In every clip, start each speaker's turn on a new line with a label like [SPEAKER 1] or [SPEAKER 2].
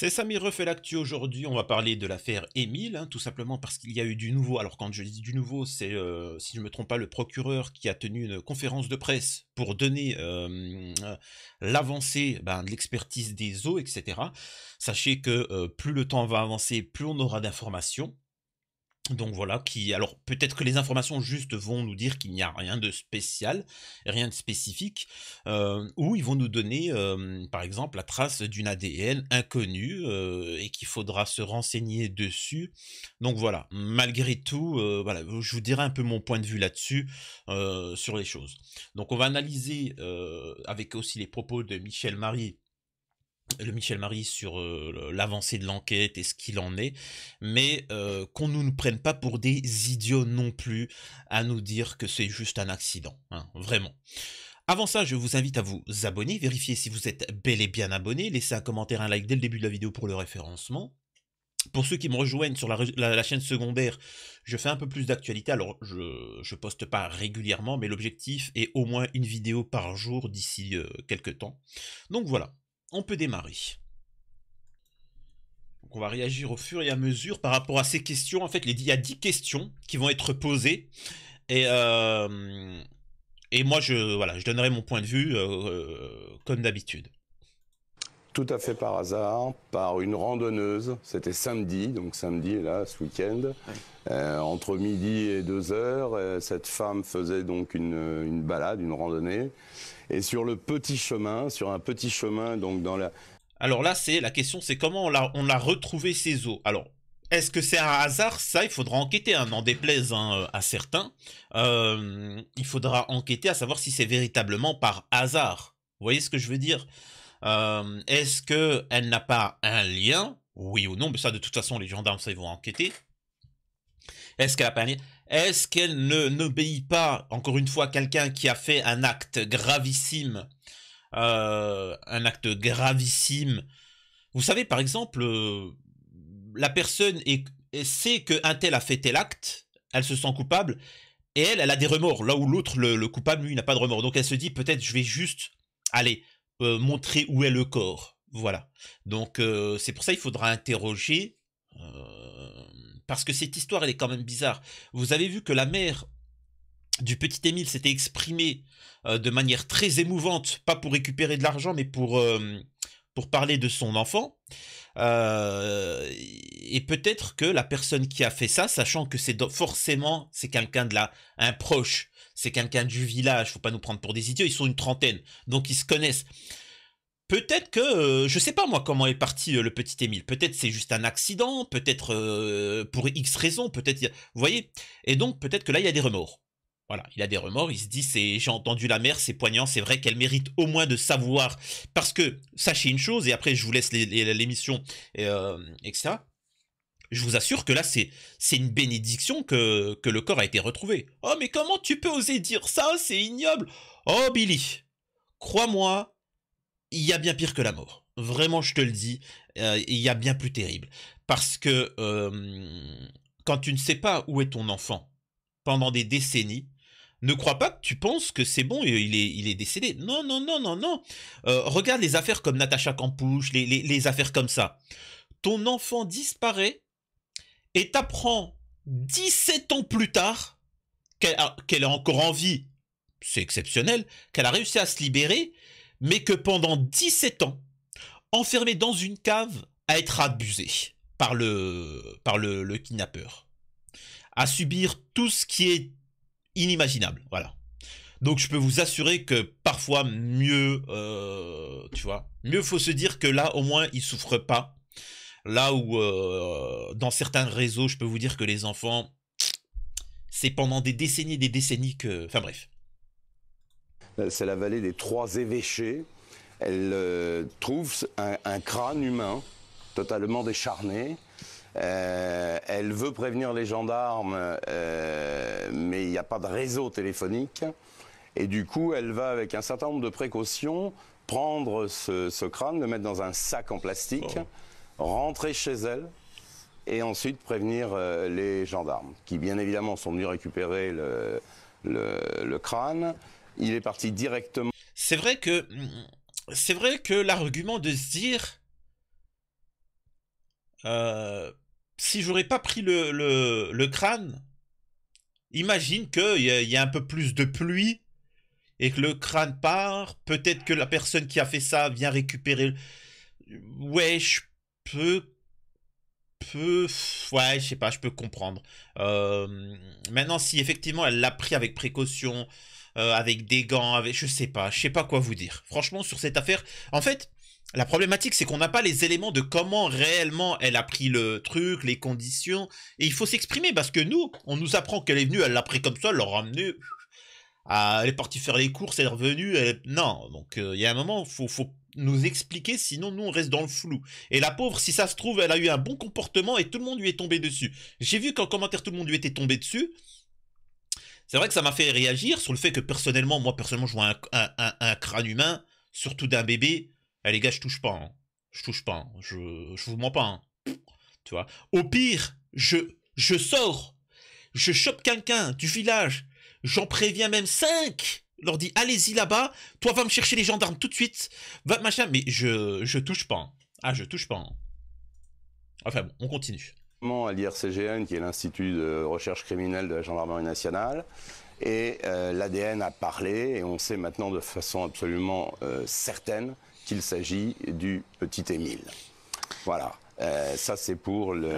[SPEAKER 1] C'est Samy refait l'actu aujourd'hui, on va parler de l'affaire Émile, hein, tout simplement parce qu'il y a eu du nouveau. Alors quand je dis du nouveau, c'est, euh, si je ne me trompe pas, le procureur qui a tenu une conférence de presse pour donner euh, l'avancée ben, de l'expertise des eaux, etc. Sachez que euh, plus le temps va avancer, plus on aura d'informations. Donc voilà, qui alors peut-être que les informations justes vont nous dire qu'il n'y a rien de spécial, rien de spécifique, euh, ou ils vont nous donner euh, par exemple la trace d'une ADN inconnue euh, et qu'il faudra se renseigner dessus. Donc voilà, malgré tout, je vous dirai un peu mon point de vue là-dessus sur les choses. Donc on va analyser avec aussi les propos de Michel Marie le Michel Marie sur euh, l'avancée de l'enquête et ce qu'il en est, mais euh, qu'on ne nous prenne pas pour des idiots non plus à nous dire que c'est juste un accident, hein, vraiment. Avant ça, je vous invite à vous abonner, vérifier si vous êtes bel et bien abonné, laissez un commentaire, un like dès le début de la vidéo pour le référencement. Pour ceux qui me rejoignent sur la, chaîne secondaire, je fais un peu plus d'actualité. Alors, je ne poste pas régulièrement, mais l'objectif est au moins une vidéo par jour d'ici euh, quelques temps. Donc voilà on peut démarrer. Donc on va réagir au fur et à mesure par rapport à ces questions. En fait, il y a dix questions qui vont être posées. Et, euh, et moi, je, voilà, je donnerai mon point de vue euh, euh, comme d'habitude. Tout
[SPEAKER 2] à fait par hasard, par une randonneuse. C'était samedi, donc samedi, là, ce week-end. entre midi et deux heures, cette femme faisait donc une, une balade, une randonnée. Et sur le petit chemin, sur un petit chemin, donc dans la...
[SPEAKER 1] Alors là, c'est la question, c'est comment on a, retrouvé ces eaux. Alors, est-ce que c'est un hasard Ça, il faudra enquêter, hein, n'en en déplaise hein, euh, à certains. Euh, il faudra enquêter à savoir si c'est véritablement par hasard. Vous voyez ce que je veux dire euh, Est-ce qu'elle n'a pas un lien Oui ou non Mais ça, de toute façon, les gendarmes, ça, ils vont enquêter. Est-ce qu'elle Est-ce qu'elle ne n'obéit pas, encore une fois, quelqu'un qui a fait un acte gravissime euh, Un acte gravissime. Vous savez, par exemple, euh, la personne sait qu'un tel a fait tel acte, elle se sent coupable, et elle, elle a des remords, là où l'autre, le, coupable, lui, n'a pas de remords. Donc elle se dit, peut-être je vais juste aller euh, montrer où est le corps. Voilà. Donc c'est pour ça qu'il faudra interroger parce que cette histoire, elle est quand même bizarre. Vous avez vu que la mère du petit Émile s'était exprimée euh, de manière très émouvante, pas pour récupérer de l'argent, mais pour, euh, pour parler de son enfant. Euh, et peut-être que la personne qui a fait ça, sachant que c'est forcément c'est quelqu'un de là, un proche, c'est quelqu'un du village, faut pas nous prendre pour des idiots, ils sont une trentaine, donc ils se connaissent peut-être que euh, je sais pas moi comment est parti euh, le petit Émile. Peut-être c'est juste un accident, peut-être euh, pour X raison, peut-être vous voyez. Et donc peut-être que là il y a des remords. Voilà, il a des remords, il se dit c'est j'ai entendu la mère, c'est poignant, c'est vrai qu'elle mérite au moins de savoir parce que sachez une chose et après je vous laisse l'émission et etc. Je vous assure que là c'est c'est une bénédiction que que le corps a été retrouvé. Oh mais comment tu peux oser dire ça, c'est ignoble. Oh Billy, crois-moi, il y a bien pire que la mort. Vraiment, je te le dis, euh, il y a bien plus terrible. Parce que euh, quand tu ne sais pas où est ton enfant pendant des décennies, ne crois pas que tu penses que c'est bon, il est, il est décédé. Non, non, non, non, non. Euh, regarde les affaires comme Natacha Campouche, les, les, affaires comme ça. Ton enfant disparaît et t'apprends 17 ans plus tard qu'elle est encore en vie. C'est exceptionnel. Qu'elle a réussi à se libérer mais que pendant 17 ans, enfermé dans une cave, à être abusé par le, par le, kidnappeur, à subir tout ce qui est inimaginable, voilà. Donc je peux vous assurer que parfois mieux, euh, tu vois, mieux faut se dire que là au moins ils souffrent pas. Là où euh, dans certains réseaux, je peux vous dire que les enfants, c'est pendant des décennies et des décennies que, enfin bref.
[SPEAKER 2] Euh, c'est la vallée des trois évêchés. Elle euh, trouve un, crâne humain totalement décharné. Euh, elle veut prévenir les gendarmes, mais il n'y a pas de réseau téléphonique. Et du coup, elle va, avec un certain nombre de précautions, prendre ce, crâne, le mettre dans un sac en plastique, oh. rentrer chez elle et ensuite prévenir les gendarmes, qui bien évidemment sont venus récupérer le crâne il est parti directement.
[SPEAKER 1] C'est vrai que mm, c'est vrai que l'argument de se dire euh, si j'aurais pas pris le, le, crâne, imagine qu'il y, y, a un peu plus de pluie et que le crâne part. Peut-être que la personne qui a fait ça vient récupérer. Ouais, je peux. Peu. Ouais, je sais pas, je peux comprendre. Euh, maintenant, si effectivement elle l'a pris avec précaution, euh, avec des gants, avec je sais pas, je sais pas quoi vous dire. Franchement, sur cette affaire, en fait, la problématique, c'est qu'on n'a pas les éléments de comment réellement elle a pris le truc, les conditions, et il faut s'exprimer parce que nous, on nous apprend qu'elle est venue, elle l'a pris comme ça, elle l'a ramené. Ah, elle est partie faire les courses, elle est revenue. Elle... Non, donc euh, il y a un moment, faut, faut nous expliquer, sinon nous on reste dans le flou. Et la pauvre, si ça se trouve, elle a eu un bon comportement et tout le monde lui est tombé dessus. J'ai vu qu'en commentaire tout le monde lui était tombé dessus c'est vrai que ça m'a fait réagir sur le fait que personnellement, moi personnellement, je vois un, crâne humain, surtout d'un bébé. Eh, les gars, je touche pas. Hein. Je touche pas. Hein. Je, vous mens pas. Hein. Tu vois. Au pire, je, je sors. Je chope quelqu'un du village. J'en préviens même 5 leur dis, allez-y là-bas, toi va me chercher les gendarmes tout de suite, va machin, mais je, je touche pas. Ah, je touche pas. Enfin bon, on continue
[SPEAKER 2] à l'IRCGN, qui est l'Institut de recherche criminelle de la Gendarmerie nationale. Et euh, l'ADN a parlé, et on sait maintenant de façon absolument euh, certaine qu'il s'agit du petit Émile. Voilà. Euh, ça, c'est pour le.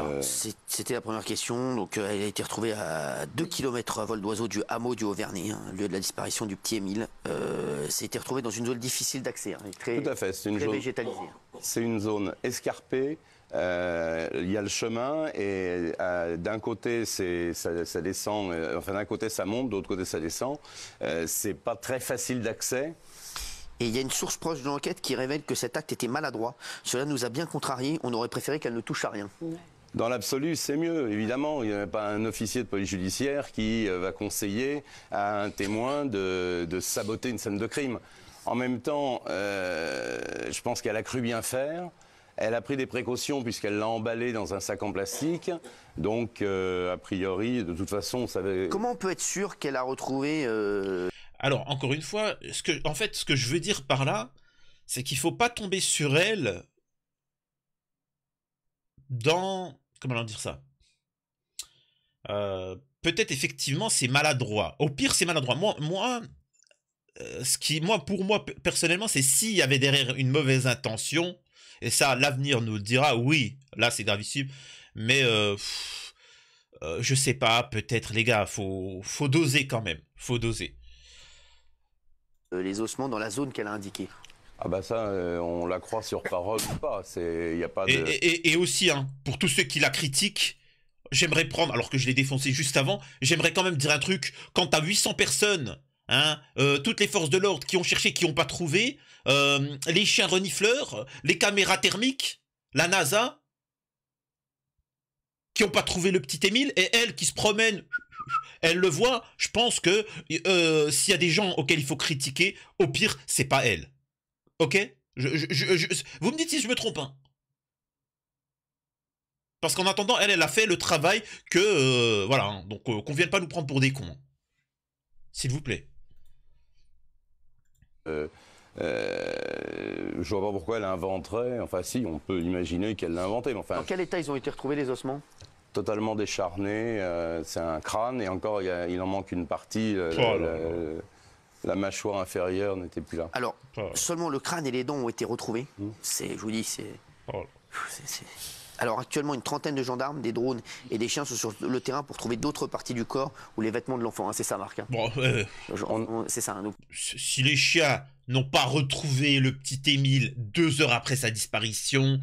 [SPEAKER 2] C'était la première question. Donc,
[SPEAKER 3] elle a été retrouvée à 2 km à vol d'oiseau du hameau du Auvergne, hein, lieu de la disparition du petit Émile. Euh, C'était retrouvé dans une zone difficile d'accès, hein, Tout à fait. C'est
[SPEAKER 2] une zone escarpée, euh, il y a le chemin et euh, d'un côté ça, descend, euh, enfin d'un côté ça monte, d'autre côté ça descend. c'est pas très facile d'accès. Et il y a une source proche de l'enquête qui révèle que cet acte était maladroit.
[SPEAKER 3] Cela nous a bien contrarié On aurait préféré qu'elle ne touche
[SPEAKER 2] à rien. Dans l'absolu, c'est mieux, évidemment. Il n'y a pas un officier de police judiciaire qui va conseiller à un témoin de saboter une scène de crime. En même temps, je pense qu'elle a cru bien faire. Elle a pris des précautions puisqu'elle l'a emballé dans un sac en plastique. Donc, euh, a priori, de toute façon, ça avait... Comment on peut être sûr qu'elle a retrouvé... Euh,
[SPEAKER 1] Alors, encore une fois, ce que, en fait, ce que je veux dire par là, c'est qu'il faut pas tomber sur elle dans... Comment dire ça euh, Peut-être effectivement c'est maladroit. Au pire c'est maladroit. Moi, moi ce qui, moi, pour moi, personnellement, c'est s'il y avait derrière une mauvaise intention, et ça, l'avenir nous le dira, oui, là c'est gravissime, mais euh, euh, je sais pas, peut-être les gars, faut, faut doser quand même, faut doser.
[SPEAKER 2] Euh, les ossements dans la zone qu'elle a indiquée. Ah bah ça, on la croit sur parole ou pas, c'est, y a pas de...
[SPEAKER 1] Et, aussi, hein, pour tous ceux qui la critiquent, j'aimerais prendre, alors que je l'ai défoncé juste avant, j'aimerais quand même dire un truc, quand à 800 personnes Hein, euh, toutes les forces de l'ordre qui ont cherché, qui n'ont pas trouvé, euh, les chiens renifleurs, les caméras thermiques, la NASA, qui n'ont pas trouvé le petit Émile, et elle qui se promène, elle le voit, je pense que euh, s'il y a des gens auxquels il faut critiquer, au pire, c'est pas elle. Ok Vous me dites si je me trompe, hein. parce qu'en attendant, elle, elle a fait le travail que... voilà, hein, donc qu'on vienne pas nous prendre pour des cons. S'il vous plaît.
[SPEAKER 2] Euh, euh, je vois pas pourquoi elle inventerait. Enfin, si, on peut imaginer qu'elle l'a inventé. enfin, Dans quel état ils ont été retrouvés les ossements Totalement décharnés. Euh, c'est un crâne et encore, il, en manque une partie. Euh, oh la, mâchoire inférieure n'était plus là.
[SPEAKER 3] Alors, oh. seulement le crâne et les dents ont été retrouvés. Hmm. C'est, je vous dis, c'est. Oh alors actuellement, une trentaine de gendarmes, des drones et des chiens sont sur le terrain
[SPEAKER 1] pour trouver d'autres parties du corps ou les vêtements de l'enfant. Hein, c'est ça, Marc. Hein. c'est ça. Hein, si les chiens n'ont pas retrouvé le petit Émile deux heures après sa disparition,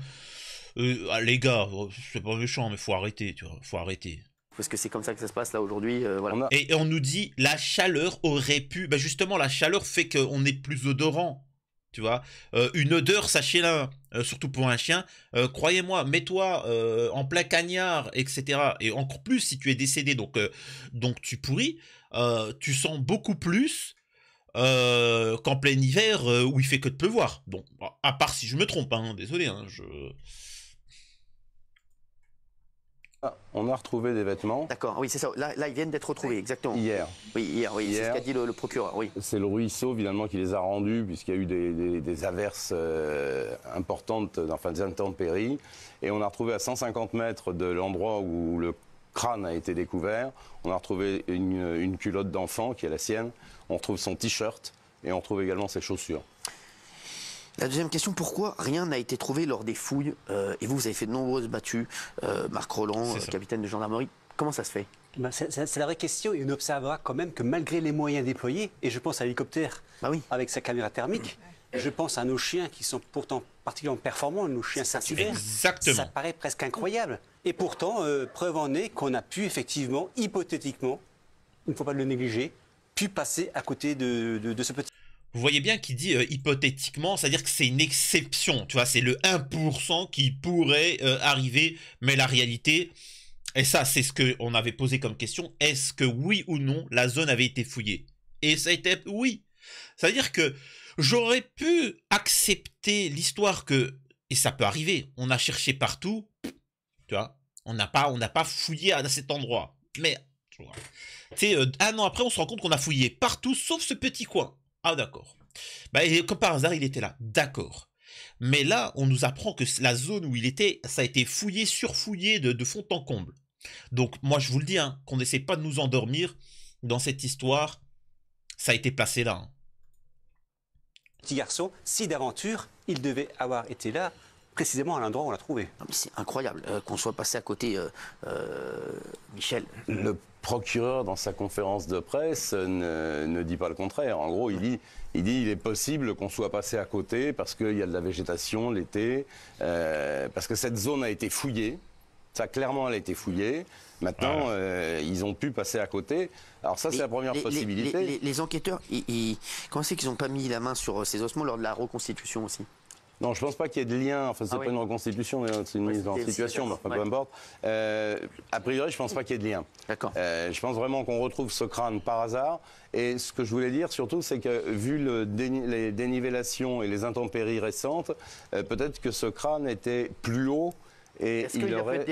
[SPEAKER 1] euh, ah, les gars, oh, c'est pas méchant, mais faut arrêter, tu faut arrêter parce que c'est comme ça que ça se passe là aujourd'hui. Euh, voilà. Et on nous dit la chaleur aurait pu, bah justement la chaleur fait qu'on est plus odorant tu vois. Euh, une odeur, sachez-la, euh, surtout pour un chien. Euh, croyez-moi, mets-toi en plein cagnard, etc. Et encore plus si tu es décédé, donc, donc tu pourris, tu sens beaucoup plus qu'en plein hiver où il fait que de pleuvoir. Donc, à part si je me trompe, hein, désolé, hein,
[SPEAKER 2] je... Ah, on a retrouvé des vêtements.
[SPEAKER 3] D'accord, oui, c'est ça. Là, ils viennent d'être retrouvés, exactement. Hier.
[SPEAKER 2] Oui, hier, oui. C'est ce qu'a dit le, procureur, oui. C'est le ruisseau, évidemment, qui les a rendus, puisqu'il y a eu des, averses euh, importantes, enfin des intempéries. Et on a retrouvé à 150 mètres de l'endroit où le crâne a été découvert, on a retrouvé une, une culotte d'enfant, qui est la sienne, on retrouve son t-shirt, et on retrouve également ses chaussures.
[SPEAKER 3] La deuxième question, pourquoi rien n'a été trouvé lors des fouilles euh, Et vous, vous avez fait de nombreuses battues, euh, Marc Roland, euh, capitaine de gendarmerie. Comment ça se fait
[SPEAKER 4] eh ben, C'est la vraie question et on observera quand même que malgré les moyens déployés, et je pense à l'hélicoptère bah avec sa caméra thermique, je pense à nos chiens qui sont pourtant particulièrement performants, nos chiens saint Exactement. Ça paraît presque incroyable. Et pourtant, preuve en est qu'on a pu effectivement, hypothétiquement, il ne faut pas le négliger, pu passer à côté de ce
[SPEAKER 1] petit vous voyez bien qu'il dit euh, hypothétiquement, c'est-à-dire que c'est une exception, tu vois, c'est le 1% qui pourrait euh, arriver, mais la réalité, et ça c'est ce qu'on avait posé comme question, est-ce que oui ou non la zone avait été fouillée Et ça a été oui. C'est-à-dire que j'aurais pu accepter l'histoire que, et ça peut arriver, on a cherché partout, tu vois, on n'a pas, on pas fouillé à cet endroit. Mais, tu sais, euh, un an après, on se rend compte qu'on a fouillé partout, sauf ce petit coin. Ah d'accord. Bah, comme par hasard, il était là. D'accord. Mais là, on nous apprend que la zone où il était, ça a été fouillé, surfouillé de, fond en comble. Donc moi, je vous le dis, hein, qu'on n'essaie pas de nous endormir dans cette histoire, ça a été placé là. Hein. Petit garçon, si d'aventure, il devait avoir été là,
[SPEAKER 2] précisément à l'endroit où on l'a trouvé. C'est incroyable euh, qu'on soit passé à côté, euh, euh, Michel. Le procureur, dans sa conférence de presse, ne, dit pas le contraire. En gros, il dit il, dit, il est possible qu'on soit passé à côté parce qu'il y a de la végétation l'été, euh, parce que cette zone a été fouillée. Ça, clairement, elle a été fouillée. Maintenant, euh, ils ont pu passer à côté. Alors ça, c'est la première possibilité.
[SPEAKER 3] Les, enquêteurs, comment c'est qu'ils n'ont pas mis la main sur euh, ces ossements lors de la reconstitution aussi non, je pense pas qu'il y ait de lien. Enfin, c'est n'est ah pas une
[SPEAKER 2] reconstitution, c'est une mise en situation, mais peu importe. Euh, a priori, je pense pas qu'il y ait de lien. D'accord. Euh, je pense vraiment qu'on retrouve ce crâne par hasard. Et ce que je voulais dire surtout, c'est que vu le les dénivellations et les intempéries récentes, euh, peut-être que ce crâne
[SPEAKER 1] était plus haut et il, aurait.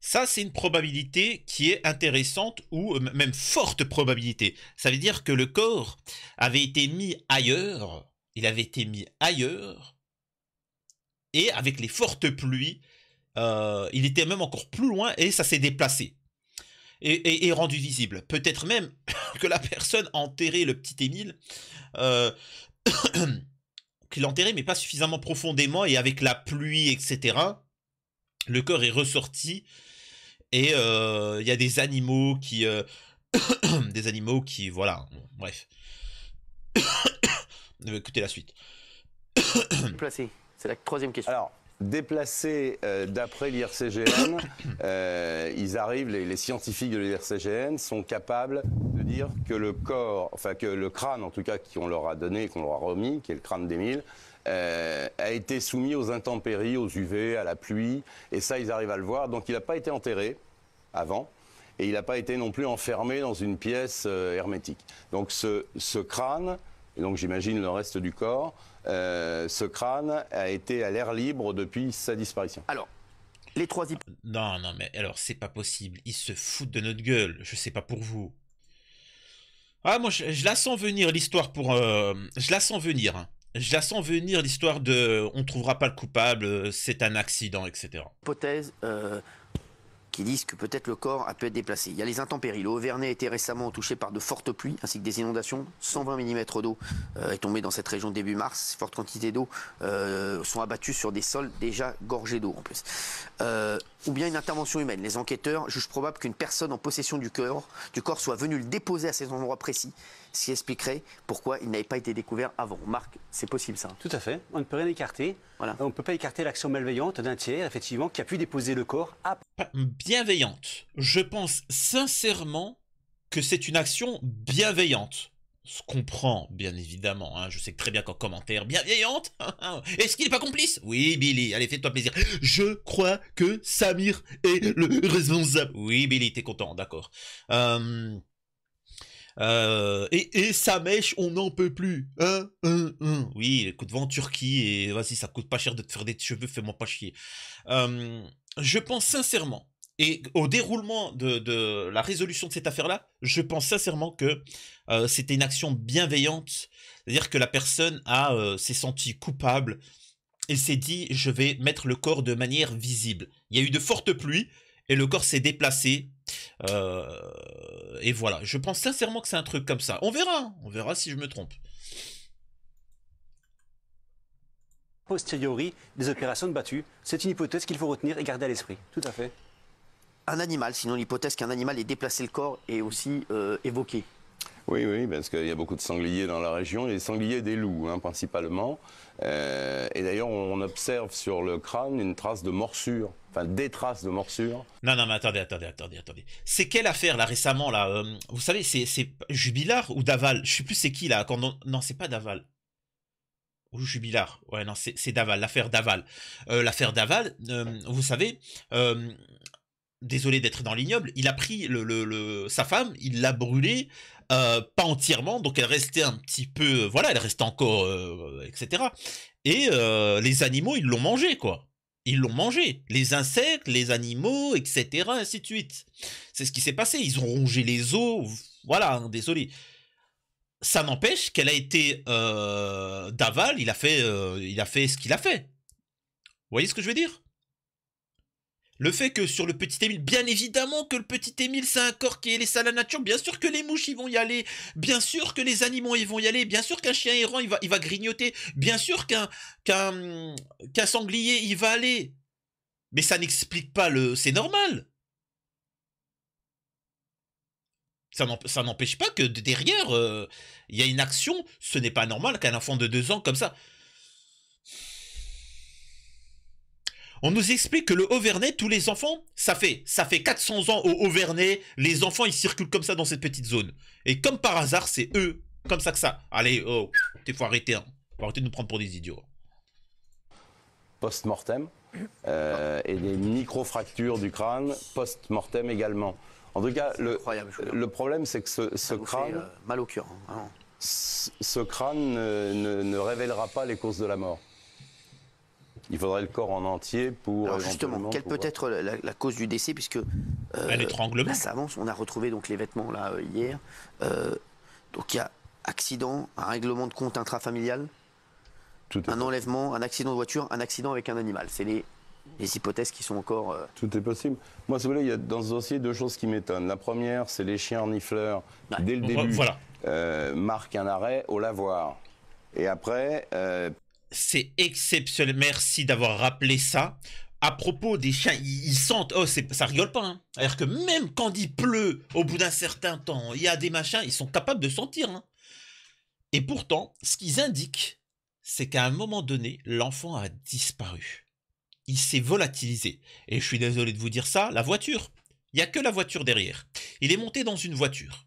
[SPEAKER 1] Ça, c'est une probabilité qui est intéressante ou même forte probabilité. Ça veut dire que le corps avait été mis ailleurs. Il avait été mis ailleurs et avec les fortes pluies, euh, il était même encore plus loin et ça s'est déplacé. Et, rendu visible. Peut-être même que la personne a enterré le petit Émile, euh, qu'il mais pas suffisamment profondément et avec la pluie, etc. Le corps est ressorti et euh, il y a des animaux qui, euh, des animaux qui, voilà, On bref. Écoutez la suite.
[SPEAKER 2] Placé. C'est la troisième question. Alors, déplacés euh, d'après l'IRCGN, euh, ils arrivent, les, scientifiques de l'IRCGN sont capables de dire que le corps, enfin que le crâne en tout cas qu'on leur a donné, qu'on leur a remis, qui est le crâne d'Émile, euh, a été soumis aux intempéries, aux UV, à la pluie, et ça ils arrivent à le voir. Donc il n'a pas été enterré avant. Et il n'a pas été non plus enfermé dans une pièce euh, hermétique. Donc ce, ce crâne, donc j'imagine le reste du corps, euh, ce crâne a été à l'air libre depuis sa disparition. Alors,
[SPEAKER 1] les trois hypothèses. Non, non, mais alors c'est pas possible. Ils se foutent de notre gueule. Je sais pas pour vous. Ah, moi, je, la sens venir l'histoire pour. Euh, je la sens venir. Hein. Je la sens venir l'histoire de. On trouvera pas le coupable. Euh, c'est un accident, etc.
[SPEAKER 3] Hypothèse. Euh qui disent que peut-être le corps a pu être déplacé. Il y a les intempéries. Le Auvernais a été récemment touché par de fortes pluies ainsi que des inondations. 120 mm d'eau euh, est tombée dans cette région début mars. Fortes quantités d'eau euh, sont abattues sur des sols déjà gorgés d'eau en plus. Euh, ou bien une intervention humaine. Les enquêteurs jugent probable qu'une personne en possession du corps, du corps soit venue le déposer à ces endroits précis ce expliquerait pourquoi il n'avait pas été découvert avant. Marc, c'est possible ça
[SPEAKER 4] Tout à fait. On ne peut
[SPEAKER 1] rien écarter. Voilà. On ne peut pas
[SPEAKER 3] écarter l'action malveillante
[SPEAKER 1] d'un tiers, effectivement,
[SPEAKER 4] qui a pu déposer le corps
[SPEAKER 1] après. Bienveillante. Je pense sincèrement que c'est une action bienveillante. Ce qu'on prend, bien évidemment. Hein. Je sais très bien qu'en commentaire, bienveillante. Est-ce qu'il n'est pas complice Oui, Billy, allez, fais-toi plaisir. Je crois que Samir est le responsable. Oui, Billy, t'es content, d'accord. Euh... Euh, et, et ça mèche, on n'en peut plus. Hein, hein, hein. Oui, les de vent en Turquie, et vas-y, ça coûte pas cher de te faire des cheveux, fais-moi pas chier. Euh, je pense sincèrement, et au déroulement de, la résolution de cette affaire-là, je pense sincèrement que euh, c'était une action bienveillante, c'est-à-dire que la personne a s'est sentie coupable et s'est dit, je vais mettre le corps de manière visible. Il y a eu de fortes pluies, et le corps s'est déplacé. Euh, et voilà, je pense sincèrement que c'est un truc comme ça. On verra, hein. on verra si je me trompe. Posteriori, des opérations de battue,
[SPEAKER 3] c'est une hypothèse qu'il faut retenir et garder à l'esprit. Tout à fait. Un animal, sinon l'hypothèse qu'un animal ait
[SPEAKER 2] déplacé le corps est aussi euh, évoquée. Oui, oui, parce qu'il y a beaucoup de sangliers dans la région, les sangliers des loups hein, principalement. Euh, et d'ailleurs, on observe sur le crâne une trace de morsure enfin des traces de morsures.
[SPEAKER 1] Non, non, mais attendez, attendez, attendez, attendez. C'est quelle affaire là récemment là euh, Vous savez, c'est Jubilard ou Daval Je ne sais plus c'est qui là. Quand Non, c'est pas Daval. Ou Jubilard. Ouais, non, c'est Daval, l'affaire Daval. Euh, l'affaire Daval, euh, vous savez, désolé d'être dans l'ignoble, il a pris sa femme, il l'a brûlée, pas entièrement, donc elle restait un petit peu, voilà, elle restait encore, etc. Et les animaux, ils l'ont mangée, quoi ils l'ont mangé. Les insectes, les animaux, etc., ainsi de suite. C'est ce qui s'est passé. Ils ont rongé les os. Voilà, hein, désolé. Ça n'empêche qu'elle a été euh, d'aval. Il a fait, euh, il a fait ce qu'il a fait. Vous voyez ce que je veux dire le fait que sur le petit Émile, bien évidemment que le petit Émile, c'est un corps qui est laissé à la nature, bien sûr que les mouches, ils vont y aller, bien sûr que les animaux, ils vont y aller, bien sûr qu'un chien errant, il va, il va grignoter, bien sûr qu'un sanglier, il va aller. Mais ça n'explique pas le... C'est normal ça n'empêche pas que derrière, euh, il y a une action. Ce n'est pas normal qu'un enfant de deux ans comme ça. On nous explique que le Auvernais, tous les enfants, ça fait, ça fait 400 ans au Auvernais, les enfants, ils circulent comme ça dans cette petite zone. Et comme par hasard, c'est eux, comme ça que ça. Allez, oh, t'es faut arrêter, hein. Faut arrêter de nous prendre pour des idiots.
[SPEAKER 2] Post-mortem, euh, et des micro-fractures du crâne, post-mortem également. En tout cas, le, problème, c'est que ce, crâne... Fait, euh, mal au cœur, hein, ce crâne ne, ne révélera pas les causes de la mort il faudrait le corps en entier pour. Alors justement, quelle peut être la, cause du décès puisque euh, l'étranglement. ça avance. On a
[SPEAKER 3] retrouvé donc les vêtements là euh, hier. Euh, donc il y a accident, un règlement de compte intrafamilial, Tout un enlèvement, un accident de voiture, un accident avec un animal. C'est les
[SPEAKER 2] hypothèses qui sont encore. Tout est possible. Moi, si vous voulez, il y a dans ce dossier deux choses qui m'étonnent. La première, c'est les chiens en ouais. dès le début voilà. euh, marquent un arrêt au lavoir.
[SPEAKER 1] Et après c'est exceptionnel. Merci d'avoir rappelé ça. À propos des chiens, ils, sentent. Oh, ça rigole pas. Hein. C'est-à-dire que même quand il pleut, au bout d'un certain temps, il y a des machins, ils sont capables de sentir. Hein. Et pourtant, ce qu'ils indiquent, c'est qu'à un moment donné, l'enfant a disparu. Il s'est volatilisé. Et je suis désolé de vous dire ça, la voiture. Il n'y a que la voiture derrière. Il est monté dans une voiture.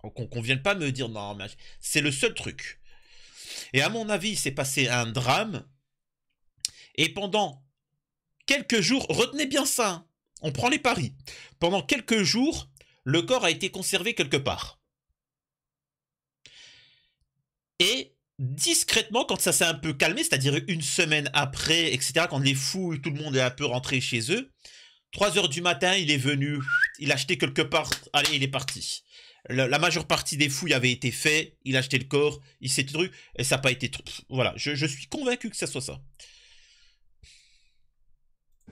[SPEAKER 1] Qu'on ne vienne pas me dire non, c'est le seul truc. Et à mon avis, c'est passé un drame. Et pendant quelques jours, retenez bien ça, hein, on prend les paris. Pendant quelques jours, le corps a été conservé quelque part. Et discrètement, quand ça s'est un peu calmé, c'est-à-dire une semaine après, etc., quand les et tout le monde est un peu rentré chez eux, 3 heures du matin, il est venu, il a acheté quelque part, allez, il est parti la, majeure partie des fouilles avait été faite, il a acheté le corps, il s'est tru, et ça n'a pas été trop. Voilà, je, suis convaincu que ça soit ça.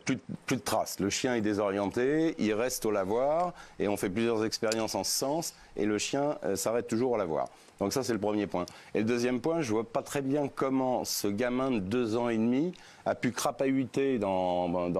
[SPEAKER 2] Plus, de traces. Le chien est désorienté, il reste au lavoir, et on fait plusieurs expériences en ce sens, et le chien euh, s'arrête toujours au lavoir. Donc ça, c'est le premier point. Et le deuxième point, je vois pas très bien comment ce gamin de deux ans et demi a pu crapahuter ben,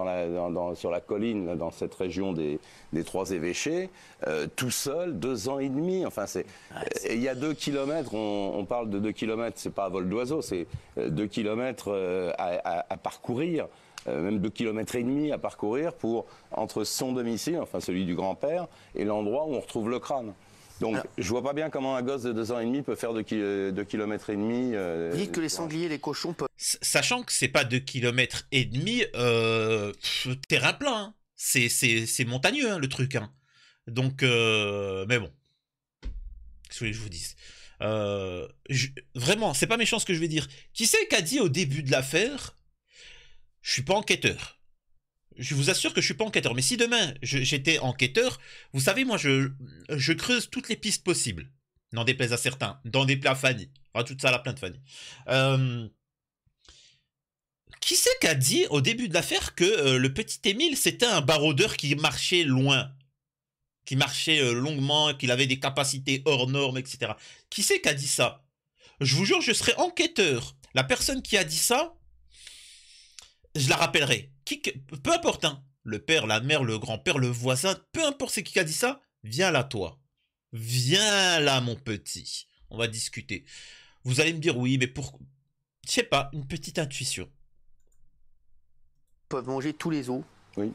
[SPEAKER 2] sur la colline, dans cette région des, trois évêchés, euh, tout seul, deux ans et demi. Enfin, c'est. Ah, et il y a deux kilomètres. On, parle de deux kilomètres. C'est pas à vol d'oiseau. C'est euh, deux kilomètres euh, à, parcourir. même deux kilomètres et demi à parcourir pour entre son domicile, enfin celui du grand-père, et l'endroit où on retrouve le crâne. Donc, je vois pas bien comment un gosse de 2 ans et demi peut faire 2 kilomètres et demi. Euh, que les sangliers, les cochons peuvent.
[SPEAKER 1] Sachant que c'est pas 2 km et demi euh, terrain plein. Hein. C'est montagneux hein, le truc. Hein. Donc, euh, mais bon. Qu'est-ce que je vous dise euh, Vraiment, c'est pas méchant ce que je vais dire. Qui c'est qu'a dit au début de l'affaire Je suis pas enquêteur je vous assure que je suis pas enquêteur. Mais si demain j'étais enquêteur, vous savez, moi, je, je creuse toutes les pistes possibles. N'en déplaise à certains. Dans des plats Fanny. Enfin, ah, tout ça à la plainte Fanny. Euh, qui c'est qui a dit au début de l'affaire que euh, le petit Émile, c'était un barodeur qui marchait loin Qui marchait euh, longuement, qu'il avait des capacités hors normes, etc. Qui c'est qui a dit ça Je vous jure, je serai enquêteur. La personne qui a dit ça, je la rappellerai peu importe, hein. le père, la mère, le grand-père, le voisin, peu importe c'est qui a dit ça, viens là toi. Viens là mon petit. On va discuter. Vous allez me dire oui, mais pour... Je sais pas, une petite intuition.
[SPEAKER 2] Ils peuvent manger tous les os. Oui.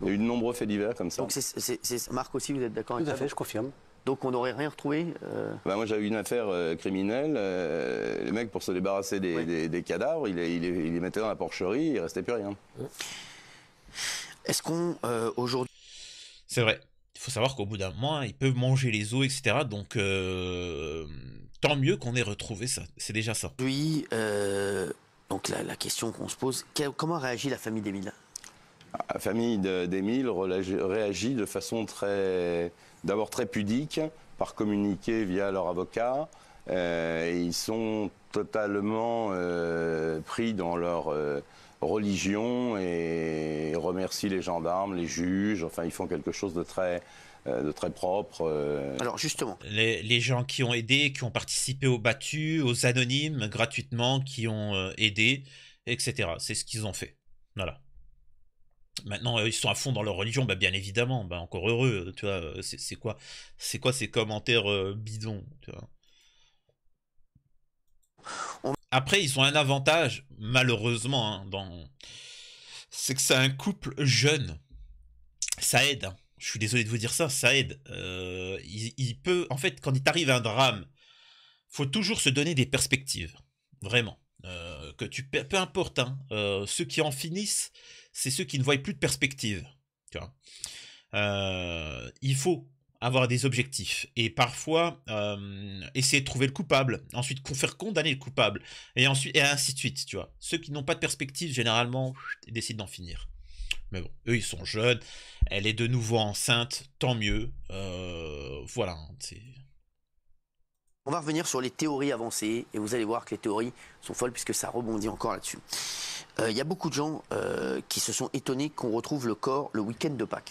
[SPEAKER 2] Il y a eu de nombreux faits divers
[SPEAKER 3] comme ça. Donc c'est, Marc aussi, vous êtes d'accord avec ça fait, je confirme.
[SPEAKER 2] Donc on n'aurait rien retrouvé euh bah, Moi j'avais une affaire euh, criminelle. Euh, les mecs, pour se débarrasser des, cadavres, il, les il,
[SPEAKER 1] mettait dans la porcherie, il restait plus rien. Est-ce qu'on aujourd'hui. C'est vrai. Il faut savoir qu'au bout d'un mois, ils peuvent manger les os, etc. Donc tant mieux qu'on ait retrouvé ça. C'est déjà ça. Oui, donc la, question
[SPEAKER 2] qu'on se pose, comment réagit la famille d'Emile La famille d'Emile réagit de façon très d'abord très pudiques par communiquer via leur avocat. Euh, ils sont totalement euh, pris dans leur euh, religion et remercient les gendarmes, les juges. Enfin, ils font quelque chose de très, de très propre. Alors
[SPEAKER 1] justement, les, gens qui ont aidé, qui ont participé aux battus, aux anonymes gratuitement, qui ont aidé, etc. C'est ce qu'ils ont fait. Voilà. Maintenant, ils sont à fond dans leur religion, bah, bien évidemment, bah, encore heureux, euh, tu vois, euh, c'est quoi, c'est quoi ces commentaires euh, bidons, Après, ils ont un avantage, malheureusement, hein, dans... c'est que c'est un couple jeune, ça aide, hein. je suis désolé de vous dire ça, ça aide. il, peut, en fait, quand il t'arrive un drame, faut toujours se donner des perspectives, vraiment. que tu, peu importe, hein, ceux qui en finissent, c'est ceux qui ne voient plus de perspective. Tu vois. Euh, il faut avoir des objectifs et parfois euh, essayer de trouver le coupable, ensuite faire condamner le coupable et ensuite et ainsi de suite. Tu vois. Ceux qui n'ont pas de perspective généralement décident d'en finir. Mais bon, eux ils sont jeunes, elle est de nouveau enceinte, tant mieux. Euh, voilà, c'est
[SPEAKER 3] on va revenir sur les théories avancées et vous allez voir que les théories sont folles puisque ça rebondit encore là-dessus. Euh, il y a beaucoup de gens euh, qui se sont étonnés qu'on retrouve le corps le week-end de Pâques.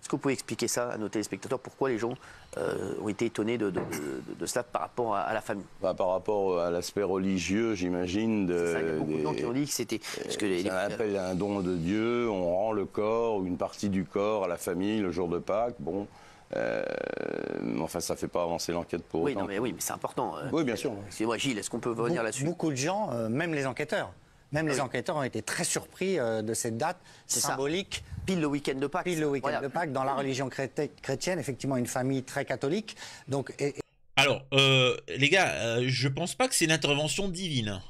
[SPEAKER 3] Est-ce que vous pouvez expliquer ça à nos téléspectateurs Pourquoi les gens euh, ont été étonnés de, de, cela par
[SPEAKER 2] rapport à, la famille bah, Par rapport à l'aspect religieux, j'imagine. Il y a beaucoup de gens qui ont dit que c'était. C'est un appel à un don de Dieu, on rend le corps, ou une partie du corps à la famille le jour de Pâques. Bon. Euh, enfin, ça ne fait pas avancer l'enquête pour oui, Non, mais oui, mais c'est important. Euh. oui, bien sûr. C'est moi Gilles, est-ce qu'on peut revenir là-dessus
[SPEAKER 5] Beaucoup de gens, euh, même les enquêteurs, même ah les enquêteurs ont été très surpris de cette date symbolique. Pile le week-end de Pâques. Pile le week-end de Pâques, dans la religion chrétienne, effectivement, une famille très catholique. Donc,
[SPEAKER 1] Alors, les gars, je pense pas que c'est une intervention divine.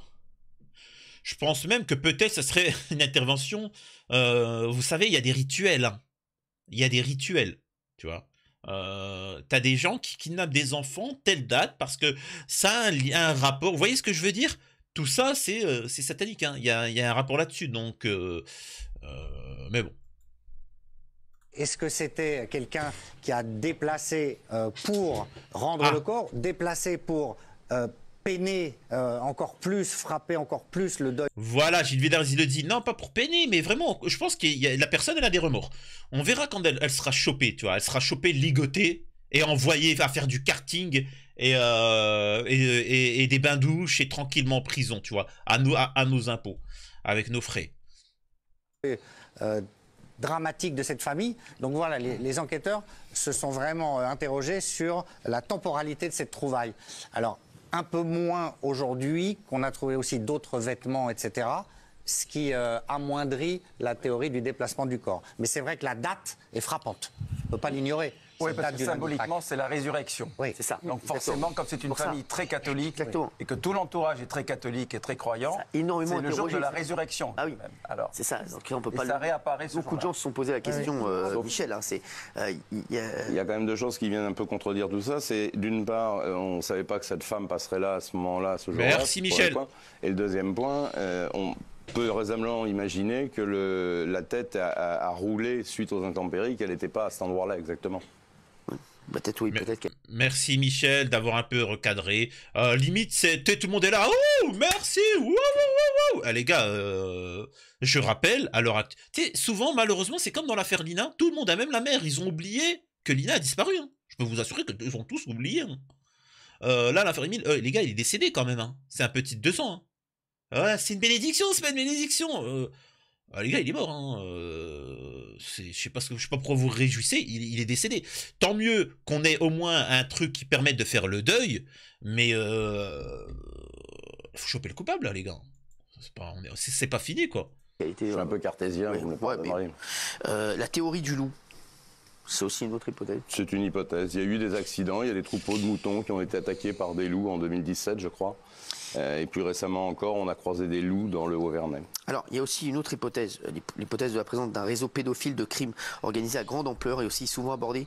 [SPEAKER 1] Je pense même que peut-être Ce serait une intervention. vous savez, il y a des rituels. Hein. Il y a des rituels, tu vois. Euh, t'as des gens qui kidnappent des enfants telle date parce que ça a un, rapport. Vous voyez ce que je veux dire Tout ça, c'est euh, c'est satanique. Hein. Il y, a, un rapport là-dessus. Donc, euh, mais bon. Est-ce que
[SPEAKER 5] c'était quelqu'un qui a déplacé pour rendre ah. le corps, déplacé pour peiner euh, encore plus, frapper encore plus le deuil. Voilà, Gilles
[SPEAKER 1] il le dit, non, pas pour peiner, mais vraiment, je pense que la personne, elle a des remords. On verra quand elle, sera chopée, tu vois, elle sera chopée, ligotée, et envoyée à faire du karting et, euh, et, des bains douches et tranquillement en prison, tu vois, à, nous, à, nos impôts, avec nos frais. Euh, dramatique
[SPEAKER 5] de cette famille. Donc voilà, les, les enquêteurs se sont vraiment interrogés sur la temporalité de cette trouvaille. Alors, un peu moins aujourd'hui, qu'on a trouvé aussi d'autres vêtements, etc., ce qui euh, amoindrit la théorie du déplacement du corps. Mais c'est vrai que la date est frappante. On ne peut pas l'ignorer. Oui, parce que symboliquement, c'est la résurrection. c'est ça. Donc forcément, comme c'est une
[SPEAKER 1] famille très catholique
[SPEAKER 4] et que tout l'entourage est très catholique et très croyant, c'est le jour de la résurrection.
[SPEAKER 3] Ah alors c'est ça. Donc on peut pas. le... ça Beaucoup de gens se sont posé la question,
[SPEAKER 2] euh, Michel. Hein, euh, il y a quand même deux choses qui viennent un peu contredire tout ça. C'est d'une part, euh, on ne savait pas que cette femme passerait là à ce moment-là, ce jour-là. Merci Michel. Et le deuxième point, on peut raisonnablement imaginer que la tête a, roulé suite aux intempéries, qu'elle n'était pas à cet endroit-là exactement. Bah,
[SPEAKER 1] merci Michel d'avoir un peu recadré. Euh, limite, c'était tout le monde est là. Oh, merci. Eh, les gars, euh, je rappelle, souvent malheureusement, c'est comme dans l'affaire Lina, tout le monde a même la mère, ils ont oublié que Lina a disparu. Hein. Je peux vous assurer que ont tous oublié. Hein. Euh, là, l'affaire Emile, les gars, il est décédé quand même. Hein. C'est un petit 200. c'est une bénédiction, c'est pas une bénédiction. les gars, il est mort je sais pas, je sais pas pourquoi vous réjouissez, il, est décédé. Tant mieux qu'on ait au moins un truc qui permette de faire le deuil, mais euh, faut choper le coupable là, hein, les gars. C'est pas, pas fini quoi. Je suis un peu euh, cartésien, euh, La théorie du loup,
[SPEAKER 2] c'est aussi une autre hypothèse C'est une hypothèse. Il y a eu des accidents, il y a des troupeaux de moutons qui ont été attaqués par des loups en 2017, je crois. Euh, et plus récemment encore, on a croisé des loups dans le haut
[SPEAKER 3] Alors, il y a aussi une autre hypothèse, euh, l'hypothèse de la présence d'un réseau pédophile de crimes organisé à grande ampleur et aussi souvent abordé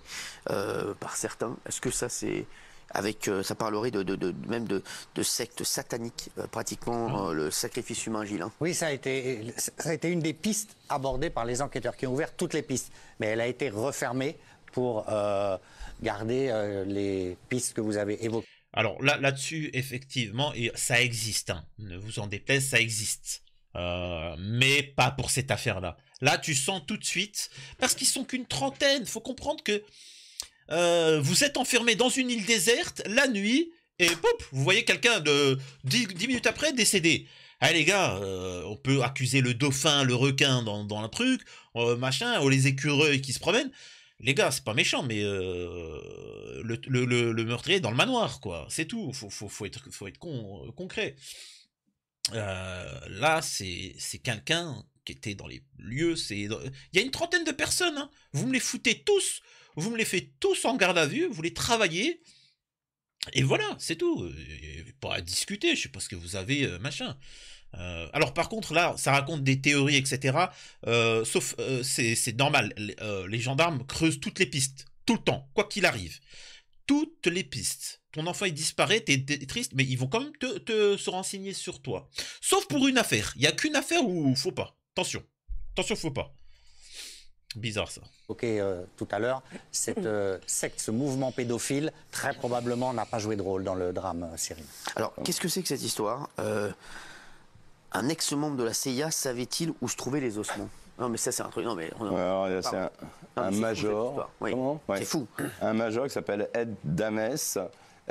[SPEAKER 3] euh, par certains. Est-ce que ça, c'est avec, ça parlerait de, même de, sectes sataniques, pratiquement ah. le sacrifice humain, Gilles. Hein oui, ça a,
[SPEAKER 5] été, ça a été une des pistes abordées par les enquêteurs qui ont ouvert toutes les pistes, mais elle a été refermée
[SPEAKER 1] pour garder les pistes que vous avez évoquées. Alors là, là-dessus, effectivement, ça existe. Hein. ne vous en déplaise, ça existe. Euh, mais pas pour cette affaire-là. Là, tu sens tout de suite, parce qu'ils sont qu'une trentaine. Faut comprendre que euh, vous êtes enfermé dans une île déserte la nuit, et pop, vous voyez quelqu'un de 10, minutes après décédé. allez eh, les gars, euh, on peut accuser le dauphin, le requin dans, dans un truc, machin, ou les écureuils qui se promènent les gars, c'est pas méchant, mais euh, le, le, meurtrier est dans le manoir, quoi. C'est tout. Faut, faut, faut, être, faut être euh, concret. Euh, là, c'est quelqu'un qui était dans les lieux. C'est il y a une trentaine de personnes. Hein. Vous me les foutez tous. Vous me les faites tous en garde à vue. Vous les travaillez. Et voilà, c'est tout. pas à discuter. Je sais pas ce que vous avez, machin. Euh, alors par contre, là, ça raconte des théories, etc. Euh, sauf, euh, c'est normal, les, gendarmes creusent toutes les pistes, tout le temps, quoi qu'il arrive. Toutes les pistes. Ton enfant, il disparaît, t'es triste, mais ils vont quand même te, se renseigner sur toi. Sauf pour une affaire. Il n'y a qu'une affaire où faut pas. Attention. Attention, faut pas. Bizarre ça.
[SPEAKER 5] Ok, tout à l'heure, cette secte, ce mouvement pédophile, très probablement n'a pas joué de rôle dans le drame,
[SPEAKER 3] Cyril. Alors, qu'est-ce que c'est que cette histoire un ex-membre de la CIA savait-il où se trouvaient les ossements
[SPEAKER 2] non mais ça c'est un truc. Non mais. c'est un, major. C'est fou. Un major qui s'appelle Ed Dames,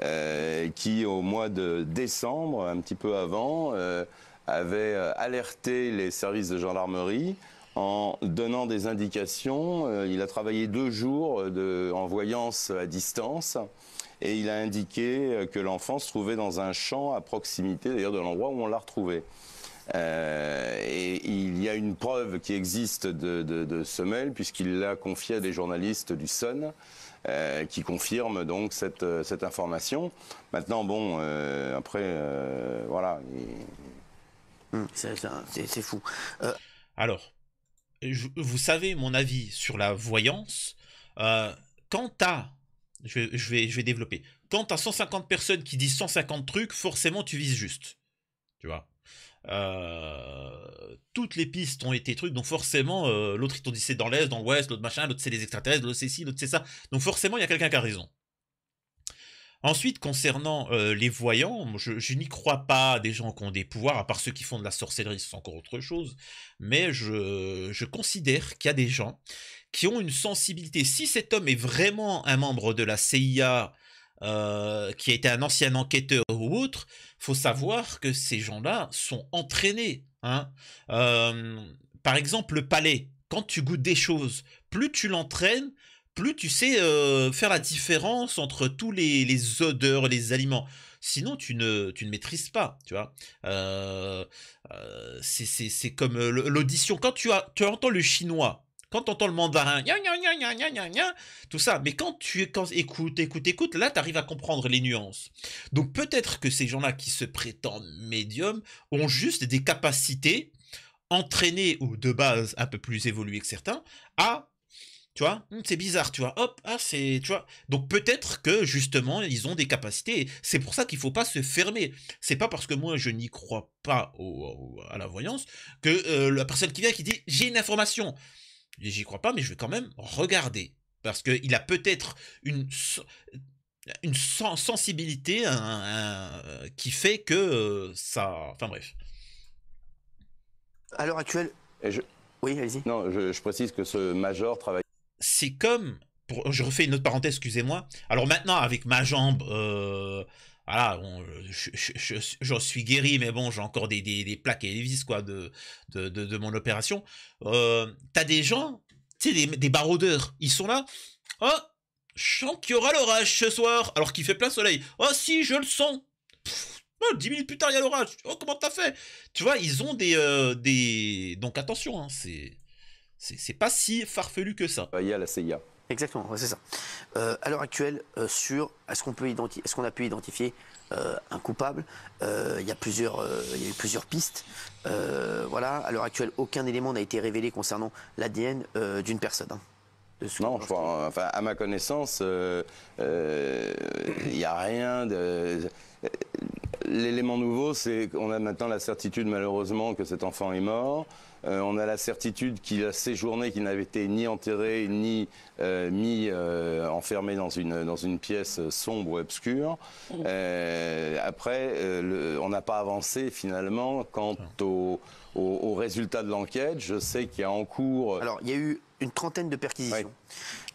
[SPEAKER 2] euh, qui au mois de décembre, un petit peu avant, euh, avait euh, alerté les services de gendarmerie en donnant des indications. il a travaillé deux jours de, en voyance à distance et il a indiqué que l'enfant se trouvait dans un champ à proximité d'ailleurs de l'endroit où on l'a retrouvé. Euh, et il y a une preuve qui existe de, ce mail puisqu'il l'a confié à des journalistes du Sun. Euh, qui confirme donc euh, cette, information. Maintenant, bon, après, voilà. Hmm. C'est fou.
[SPEAKER 1] Alors, vous savez mon avis sur la voyance. quant à je vais, je, vais, développer. Quand à 150 personnes qui disent 150 trucs, forcément tu vises juste. Tu vois euh, toutes les pistes ont été trucs, donc forcément, euh, l'autre ils t'ont dit c'est dans l'Est, dans l'Ouest, l'autre machin, l'autre c'est les extraterrestres, l'autre c'est ci, l'autre c'est ça. Donc forcément, il y a quelqu'un qui a raison. Ensuite, concernant euh, les voyants, je, n'y crois pas des gens qui ont des pouvoirs, à part ceux qui font de la sorcellerie, c'est encore autre chose, mais je considère qu'il y a des gens qui ont une sensibilité. Si cet homme est vraiment un membre de la CIA, euh, qui a été un ancien enquêteur ou autre, faut savoir que ces gens-là sont entraînés. Hein. Euh, par exemple, le palais, quand tu goûtes des choses, plus tu l'entraînes, plus tu sais euh, faire la différence entre tous les, odeurs, les aliments. Sinon, tu ne, tu ne maîtrises pas, tu vois. c'est comme l'audition. Quand tu, as, tu entends le chinois, quand tu entends le mandarin, tout ça, mais quand tu écoutes, écoutes, écoutes, là, tu arrives à comprendre les nuances. Donc peut-être que ces gens-là qui se prétendent médiums ont juste des capacités entraînées ou de base un peu plus évoluées que certains à tu vois hmm, c'est bizarre tu vois hop ah c'est tu vois donc peut-être que justement ils ont des capacités c'est pour ça qu'il faut pas se fermer c'est pas parce que moi je n'y crois pas à la voyance que euh, la personne qui vient qui dit j'ai une information j'y crois pas, mais je vais quand même regarder. Parce qu'il a peut-être une, une sensibilité euh, qui fait que euh, ça... Enfin bref. À
[SPEAKER 2] l'heure actuelle... Je... Oui, allez-y. Non, je, précise que ce major travaille...
[SPEAKER 1] C'est comme je refais une autre parenthèse, excusez-moi. Alors maintenant, avec ma jambe euh, voilà, j'en suis guéri, mais bon, j'ai encore des, des, plaques et des vis, quoi, de, de, mon opération. Euh, t'as des gens, tu sais, des, des, ils sont là. Oh, je sens qu'il y aura l'orage ce soir, alors qu'il fait plein soleil. Oh, si, je le sens. Oh, dix 10 minutes plus tard, il y a l'orage. Oh, comment t'as fait Tu vois, ils ont des. Euh, des... Donc attention, hein, c'est. C'est pas si farfelu que ça. Il y a la CIA. Exactement, c'est ça. Euh, à l'heure actuelle, euh, sur est-ce qu'on peut ce qu'on a pu identifier euh,
[SPEAKER 3] un coupable Il y a plusieurs, eu plusieurs pistes. voilà, à l'heure actuelle, aucun élément n'a été révélé concernant l'ADN d'une personne. Hein.
[SPEAKER 2] Non, à ma connaissance, il n'y a rien de. L'élément nouveau, c'est qu'on a maintenant la certitude, malheureusement, que cet enfant est mort. Euh, on a la certitude qu'il a séjourné, qu'il n'avait été ni enterré, ni mis euh, euh, enfermé dans une, pièce sombre ou obscure. après, on n'a pas avancé finalement quant au, au résultat de l'enquête. Je sais qu'il y a en cours. Alors, il y a eu une trentaine de perquisitions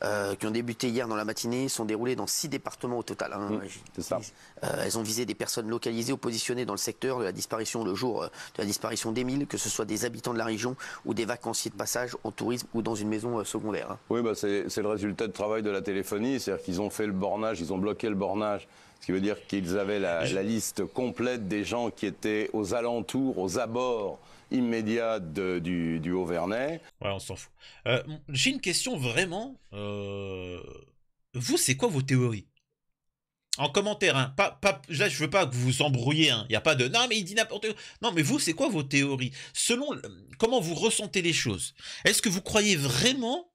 [SPEAKER 2] euh,
[SPEAKER 3] qui ont débuté hier dans la matinée, sont déroulées dans six départements au total. Hein, euh, elles ont visé des personnes localisées ou positionnées dans le secteur de la disparition le jour euh, de la disparition des d'Émile, que ce soit des habitants
[SPEAKER 2] de la région ou des vacanciers de passage en tourisme ou dans une maison secondaire. Hein. Oui, bah, c'est le résultat de travail de la téléphonie, c'est-à-dire qu'ils ont fait le bornage, ils ont bloqué le bornage ce qui veut dire qu'ils avaient la, liste complète des gens qui étaient aux alentours, aux abords immédiat du, du haut Ouais, on s'en fout.
[SPEAKER 1] Euh, j'ai une question vraiment. Euh, vous, c'est quoi vos théories En commentaire, hein. Pas, pas, là, je veux pas que vous vous embrouillez. Il hein, n'y a pas de non, mais il dit n'importe quoi. Non, mais vous, c'est quoi vos théories Selon comment vous ressentez les choses, est-ce que vous croyez vraiment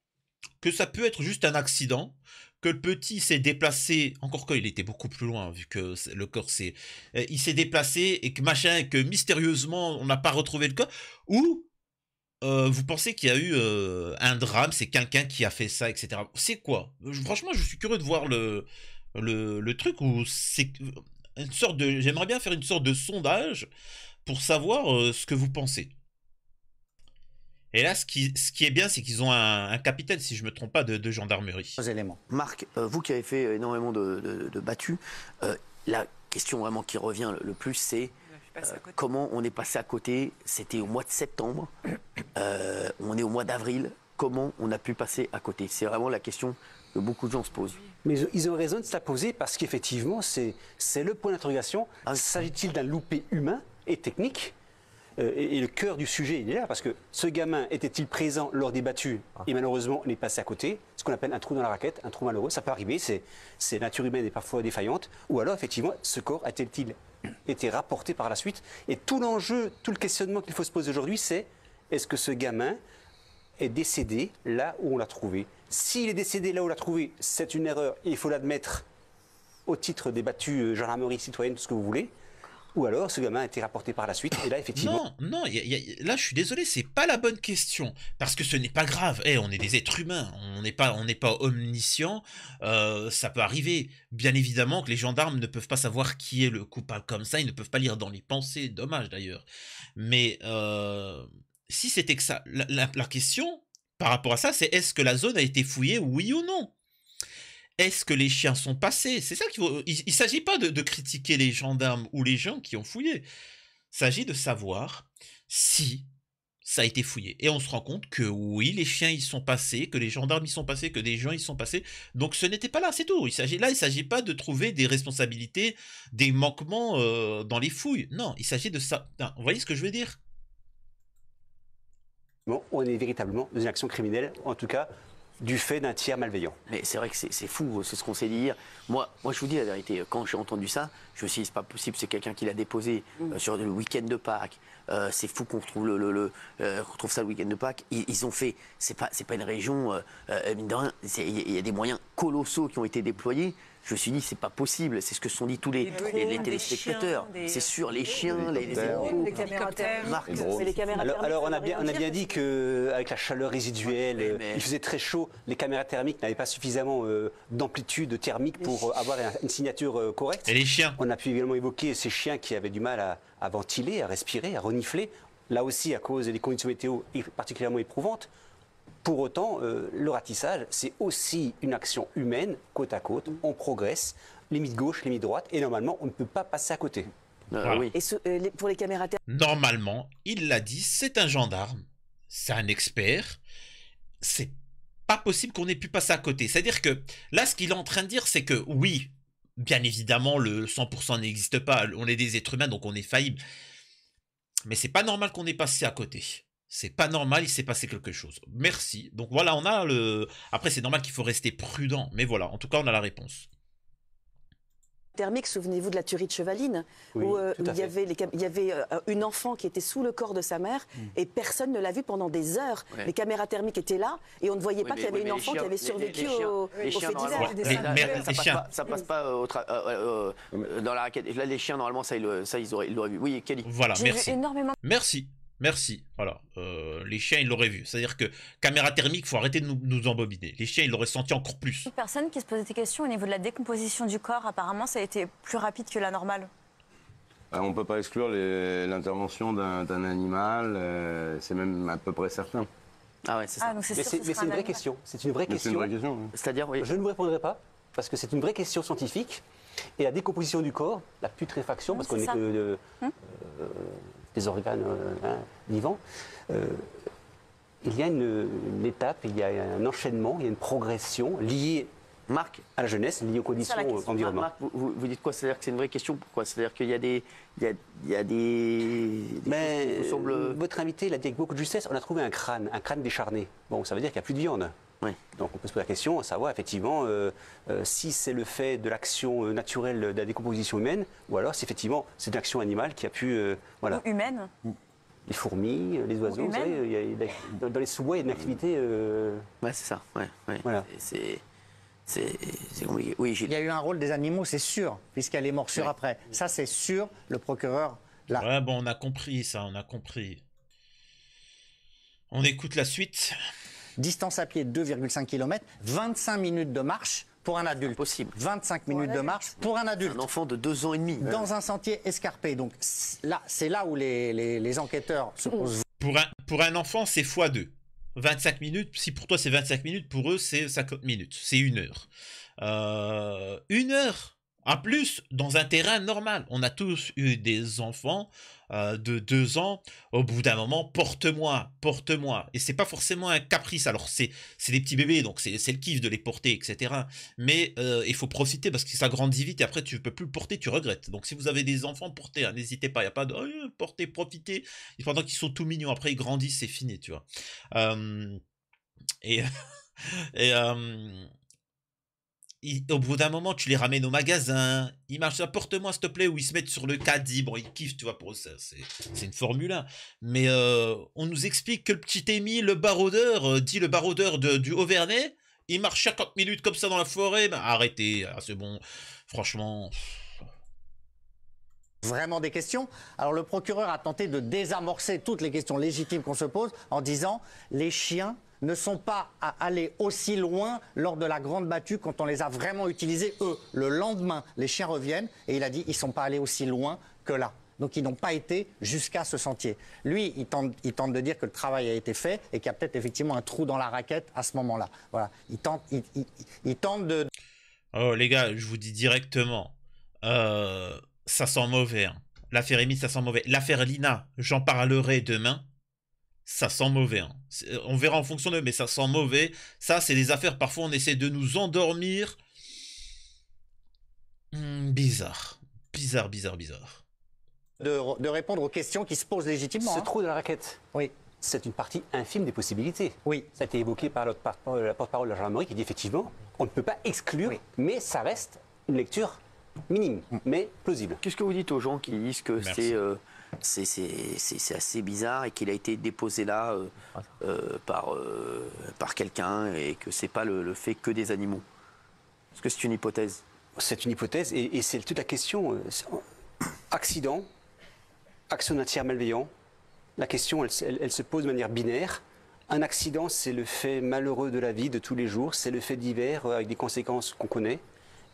[SPEAKER 1] que ça peut être juste un accident, que le petit s'est déplacé, encore il était beaucoup plus loin, vu que le corps s'est... Euh, il s'est déplacé et que machin, que mystérieusement, on n'a pas retrouvé le corps, ou euh, vous pensez qu'il y a eu euh, un drame, c'est quelqu'un qui a fait ça, etc. C'est quoi Franchement, je suis curieux de voir le, le, truc ou c'est une sorte de... J'aimerais bien faire une sorte de sondage pour savoir ce que vous pensez. Et là, ce qui, ce qui est bien, c'est qu'ils ont un, capitaine, si je ne me trompe pas, de, gendarmerie. Éléments.
[SPEAKER 3] Marc, euh, vous qui avez fait euh, énormément de, de, battues, euh, la question vraiment qui revient le, plus, c'est comment on est passé à côté C'était au mois de septembre, on est au mois d'avril, comment on a pu passer à côté C'est vraiment la question que beaucoup de gens se posent. Mais ils ont raison de se la poser parce qu'effectivement, c'est le point d'interrogation.
[SPEAKER 4] Ah S'agit-il d'un loupé humain et technique euh, et, le cœur du sujet, il est là, parce que ce gamin était-il présent lors des battues ah. et malheureusement on est passé à côté, ce qu'on appelle un trou dans la raquette, un trou malheureux, ça peut arriver, c'est nature humaine et parfois défaillante, ou alors effectivement ce corps a-t-il été rapporté par la suite Et tout l'enjeu, tout le questionnement qu'il faut se poser aujourd'hui, c'est est-ce que ce gamin est décédé là où on l'a trouvé S'il est décédé là où on l'a trouvé, c'est une erreur, il faut l'admettre au titre des battues euh, gendarmerie citoyenne, tout ce que vous voulez, ou alors ce gamin a été rapporté par la suite, et là, effectivement...
[SPEAKER 1] Non, non, là, je suis désolé, c'est pas la bonne question, parce que ce n'est pas grave, hey, eh, on est des êtres humains, on n'est pas, on pas omniscient, euh, ça peut arriver, bien évidemment que les gendarmes ne peuvent pas savoir qui est le coupable comme ça, ils ne peuvent pas lire dans les pensées, dommage d'ailleurs, mais... Euh, si c'était que ça, la question, par rapport à ça, c'est est-ce que la zone a été fouillée, oui ou non est-ce que les chiens sont passés C'est ça qu'il faut. Il ne s'agit pas de, critiquer les gendarmes ou les gens qui ont fouillé. Il s'agit de savoir si ça a été fouillé. Et on se rend compte que oui, les chiens y sont passés, que les gendarmes y sont passés, que des gens y sont passés. Donc ce n'était pas là, c'est tout. Il s'agit là, il ne s'agit pas de trouver des responsabilités, des manquements euh, dans les fouilles. Non, il s'agit de ça. vous voyez ce que je veux dire
[SPEAKER 4] Bon, on est véritablement dans une action criminelle, en tout cas du fait d'un tiers malveillant. Mais
[SPEAKER 3] c'est vrai que c'est fou, c'est ce qu'on s'est dit hier. Moi, moi, je vous dis la vérité, quand j'ai entendu ça, je me suis dit, c'est pas possible, c'est quelqu'un qui l'a déposé euh, mm. sur le week-end de Pâques. Euh, c'est fou euh, qu'on retrouve, ça le week-end de Pâques. Ils, ont fait, c'est pas, pas une région, il y a des moyens colossaux qui ont été déployés. Je me suis dit, c'est pas possible. C'est ce que sont dit tous les, téléspectateurs. C'est sûr, les chiens, les, caméras alors, alors, on a bien,
[SPEAKER 4] on a bien dit qu'avec euh, la chaleur résiduelle, euh, il faisait très chaud. Les caméras thermiques n'avaient pas suffisamment euh, d'amplitude thermique pour avoir une signature correcte. Et les chiens On a pu également évoquer ces chiens qui avaient du mal à, à ventiler, à respirer, à renifler. Là aussi, à cause des conditions météo particulièrement éprouvantes. Pour autant, euh, le ratissage, c'est aussi une action humaine, côte à côte. On progresse, limite gauche, limite droite, et normalement, on ne peut pas passer à
[SPEAKER 1] côté. Ah et euh, pour les caméras Normalement, il l'a dit, c'est un gendarme, c'est un expert, c'est pas possible qu'on ait pu passer à côté. C'est-à-dire que là, ce qu'il est en train de dire, c'est que oui, bien évidemment, le 100% n'existe pas, on est des êtres humains, donc on est faillible. Mais c'est pas normal qu'on ait passé à côté c'est pas normal, il s'est passé quelque chose. Merci. Donc voilà, on a le. Après, c'est normal qu'il faut rester prudent, mais voilà, en tout cas, on a la réponse.
[SPEAKER 3] Thermique, souvenez-vous de la tuerie de Chevaline, oui, où euh, il, y avait il y avait, une enfant qui était sous le corps de sa mère mm. et personne ne l'a vu pendant des heures. Les caméras thermiques étaient là et on ne voyait pas qu'il y avait une enfant qui avait survécu au, les fait divers. Ça, passe pas au euh, euh, dans la raquette. Là, les chiens,
[SPEAKER 1] normalement, ça, ils l'auraient vu. Oui, Kelly. Voilà, merci. énormément... Merci. Merci. alors euh, les chiens, ils l'auraient vu. C'est-à-dire que caméra thermique, faut arrêter de nous, embobiner. Les chiens, ils l'auraient senti encore plus.
[SPEAKER 5] personne qui se posait des questions au niveau de la décomposition du corps, apparemment, ça a été plus rapide que la normale.
[SPEAKER 2] Ah, on ne peut pas exclure l'intervention d'un animal. Euh, c'est même à peu près certain. Ah ouais, c'est ça. Ah, mais c'est une, vraie question.
[SPEAKER 4] C'est une vraie question. C'est une vraie
[SPEAKER 2] question. C'est-à-dire,
[SPEAKER 4] Je ne vous répondrai pas parce que c'est une vraie question scientifique et la décomposition du corps, la putréfaction, parce qu'on est, que. Euh, hmm les organes euh, hein, vivants, euh, il y a une, étape, il y a un enchaînement, il y a une progression liée. Marc, à
[SPEAKER 3] la jeunesse, liée aux conditions euh, environnementales. vous, dites quoi C'est-à-dire que c'est une vraie question. Pourquoi C'est-à-dire qu'il y a des, il y a, il des. Mais, semble... Votre invité l'a dit avec beaucoup de justesse.
[SPEAKER 4] On a trouvé un crâne, un crâne décharné. Bon, ça veut dire qu'il n'y a plus de viande. Oui. Donc on peut se poser la question à savoir effectivement euh, euh, si c'est le fait de l'action euh, naturelle de la décomposition humaine ou alors si effectivement c'est une action animale qui a pu... voilà. humaine Les fourmis, les oiseaux, vous
[SPEAKER 5] savez, dans les sous-bois il y a une
[SPEAKER 3] activité... Oui, c'est ça, ouais, Voilà. C'est... C'est Oui, Il y
[SPEAKER 5] a eu un rôle des animaux, c'est sûr, puisqu'elle est a les après. Ça, c'est sûr, le procureur là.
[SPEAKER 1] Ouais, bon, on a compris ça, on a compris.
[SPEAKER 5] On écoute la suite. Distance à pied de 2,5 km, 25 minutes de marche pour un adulte. Possible. 25 minutes de marche pour un adulte. Un enfant de 2 ans et demi. Dans un sentier escarpé. Donc là, c'est là où les, enquêteurs se posent. Pour
[SPEAKER 1] un, enfant, c'est x2. 25 minutes, si pour toi c'est 25 minutes, pour eux c'est 50 minutes, c'est une heure. Euh, une heure en plus, dans un terrain normal, on a tous eu des enfants euh, de deux ans. Au bout d'un moment, porte-moi, porte-moi. Et c'est pas forcément un caprice. Alors c'est c'est des petits bébés, donc c'est le kiff de les porter, etc. Mais euh, il faut profiter parce que ça grandit vite et après tu peux plus le porter, tu regrettes. Donc si vous avez des enfants, portez. Hein, n'hésitez pas. Il y a pas de porter, oh, euh, portez, pendant qu'ils sont tout mignons, après ils grandissent, c'est fini, tu vois. et et au bout d'un moment, tu les ramènes au magasin, ils marchent, apporte-moi s'il te plaît, où ils se mettent sur le caddie, bon, ils kiffent, tu vois, pour ça, c'est une Formule Mais euh, on nous explique que le petit Émi, le barodeur, euh, dit le barodeur de, du Auvernais, il marche 50 minutes comme ça dans la forêt, bah, arrêtez, ah, c'est bon, franchement
[SPEAKER 5] vraiment des questions. Alors le procureur a tenté de désamorcer toutes les questions légitimes qu'on se pose en disant les chiens ne sont pas allés aussi loin lors de la grande battue quand on les a vraiment utilisés, eux. Le lendemain, les chiens reviennent et il a dit ils ne sont pas allés aussi loin que là. Donc ils n'ont pas été jusqu'à ce sentier. Lui, il tente, il tente, de dire que le travail a été fait et qu'il y a peut-être effectivement un trou dans la raquette à ce moment-là. Voilà. Il tente, il,
[SPEAKER 1] tente de... Oh les gars, je vous dis directement, euh, ça sent mauvais. Hein. L'affaire Émi, ça sent mauvais. L'affaire Lina, j'en parlerai demain ça sent mauvais. Hein. Euh, on verra en fonction d'eux, mais ça sent mauvais. Ça, c'est des affaires, parfois on essaie de nous endormir. Hmm, bizarre. Bizarre, bizarre, bizarre.
[SPEAKER 5] De, répondre aux questions qui se posent légitimement. Ce hein. trou de la raquette. Oui. C'est une
[SPEAKER 4] partie infime des possibilités. Oui. Ça a été évoqué par la porte-parole de la gendarmerie qui dit effectivement, on ne peut pas exclure, mais ça reste une lecture minime, hmm.
[SPEAKER 3] mais plausible. Qu'est-ce que vous dites aux gens qui disent que c'est euh, c'est assez bizarre et qu'il a été déposé là euh, euh, euh, par, quelqu'un et que c'est pas le, fait que des animaux. Est-ce que c'est une hypothèse C'est une hypothèse et, c'est toute la question.
[SPEAKER 4] Accident, action tiers malveillant, la question elle, se pose de manière binaire. Un accident, c'est le fait malheureux de la vie de tous les jours, c'est le fait divers avec des conséquences qu'on connaît.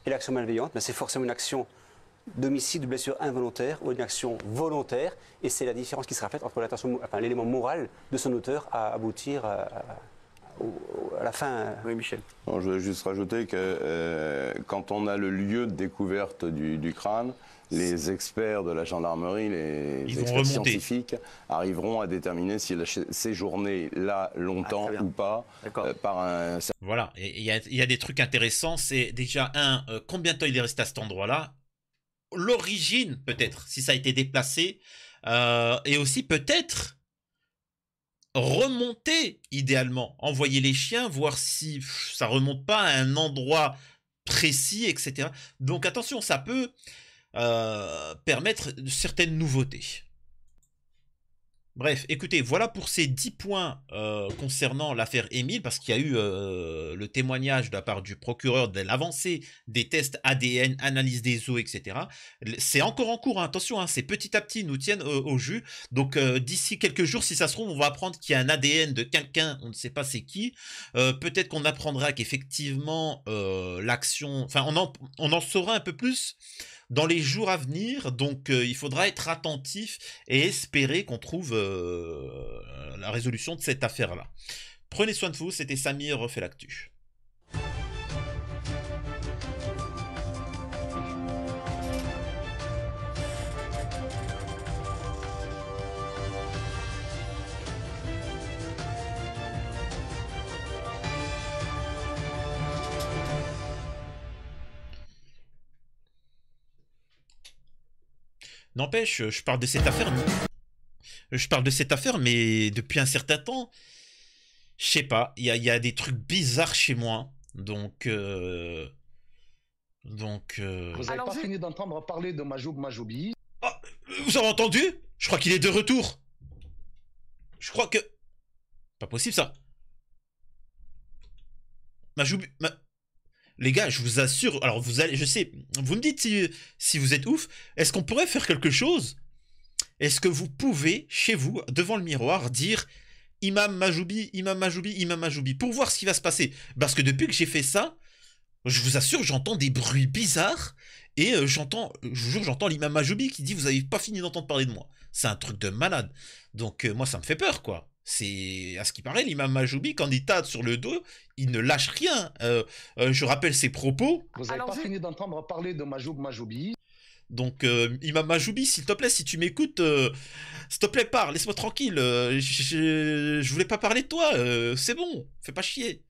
[SPEAKER 4] Et l'action malveillante, ben, c'est forcément une action domicile de blessure involontaire ou une action volontaire. Et c'est la différence qui sera faite entre l'élément moral de son auteur à aboutir euh,
[SPEAKER 2] à, la fin. Euh. Oui, Michel. je veux juste rajouter que euh, quand on a le lieu de découverte du, crâne, les experts de la gendarmerie, les experts scientifiques arriveront à déterminer s'il a séjourné là longtemps ah, ou pas par un... Voilà,
[SPEAKER 1] il y, a des trucs intéressants, c'est déjà un, combien de temps il est resté à cet endroit-là l'origine peut-être, si ça a été déplacé, euh, et aussi peut-être remonter idéalement, envoyer les chiens, voir si ça remonte pas à un endroit précis, etc. Donc attention, ça peut euh, permettre certaines nouveautés. Bref, écoutez, voilà pour ces 10 points euh, concernant l'affaire Émile, parce qu'il y a eu euh, le témoignage de la part du procureur de l'avancée des tests ADN, analyse des eaux, etc. C'est encore en cours, hein. attention, hein, c'est petit à petit, nous tiennent au jus. Donc euh, d'ici quelques jours, si ça se trouve, on va apprendre qu'il y a un ADN de quelqu'un, on ne sait pas c'est qui. Peut-être qu'on apprendra qu'effectivement, l'action... Enfin, on en saura un peu plus dans les jours à venir. Donc euh, il faudra être attentif et espérer qu'on trouve euh, la résolution de cette affaire-là. Prenez soin de vous, c'était Samir refait N'empêche, je parle de cette affaire. Je parle de cette affaire, mais depuis un certain temps, je sais pas, il y a, des trucs bizarres chez moi. Hein. Donc. Euh, donc. Euh, vous n'avez pas
[SPEAKER 2] fini d'entendre parler de Majoub Majoubi. Ah,
[SPEAKER 1] vous avez entendu Je crois qu'il est de retour. Je crois que. Pas possible ça. Majoubi, Ma les gars, je vous assure, alors vous allez, je sais, vous me dites si, vous êtes ouf, est-ce qu'on pourrait faire quelque chose Est-ce que vous pouvez, chez vous, devant le miroir, dire Imam Majoubi, Imam Majoubi, Imam Majoubi, pour voir ce qui va se passer Parce que depuis que j'ai fait ça, je vous assure, j'entends des bruits bizarres, et euh, j'entends, euh, je vous jure, j'entends l'imam Majoubi qui dit Vous n'avez pas fini d'entendre parler de moi. C'est un truc de malade. Donc, euh, moi, ça me fait peur, quoi. C'est à ce qui paraît, l'imam Majoubi, candidat sur le dos, il ne lâche rien. Euh, euh, je rappelle ses propos. Vous n'avez pas fini d'entendre parler de Majoubi. Donc, euh, Imam Majoubi, s'il te plaît, si tu m'écoutes, s'il te plaît, pars, laisse-moi tranquille. je, je voulais pas parler de toi, c'est bon, fais pas chier.